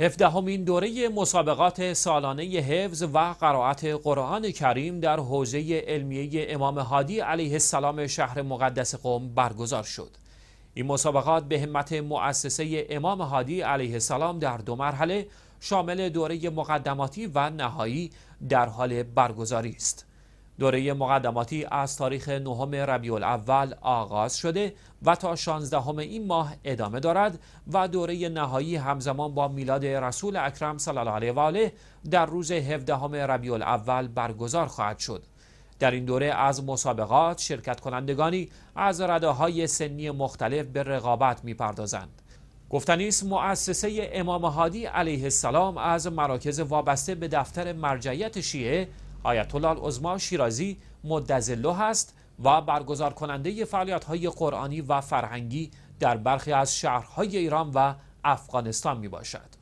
هفدهمین دوره مسابقات سالانه حفظ و قرائت قرآن کریم در حوزه علمیه امام هادی علیه السلام شهر مقدس قوم برگزار شد. این مسابقات به همت مؤسسه امام هادی علیه السلام در دو مرحله شامل دوره مقدماتی و نهایی در حال برگزاری است. دوره مقدماتی از تاریخ نهم ربیع اول آغاز شده و تا شانزدهم این ماه ادامه دارد و دوره نهایی همزمان با میلاد رسول اکرم صلی الله علیه و آله در روز 17 ربیع اول برگزار خواهد شد. در این دوره از مسابقات شرکت کنندگانی از رده های سنی مختلف به رقابت میپردازند. گفتنیست گفتنی مؤسسه امام هادی علیه السلام از مراکز وابسته به دفتر مرجعیت شیعه آیت الله شیرازی مدزله هست و برگزار کننده فعالیت های قرآنی و فرهنگی در برخی از شهرهای ایران و افغانستان می باشد.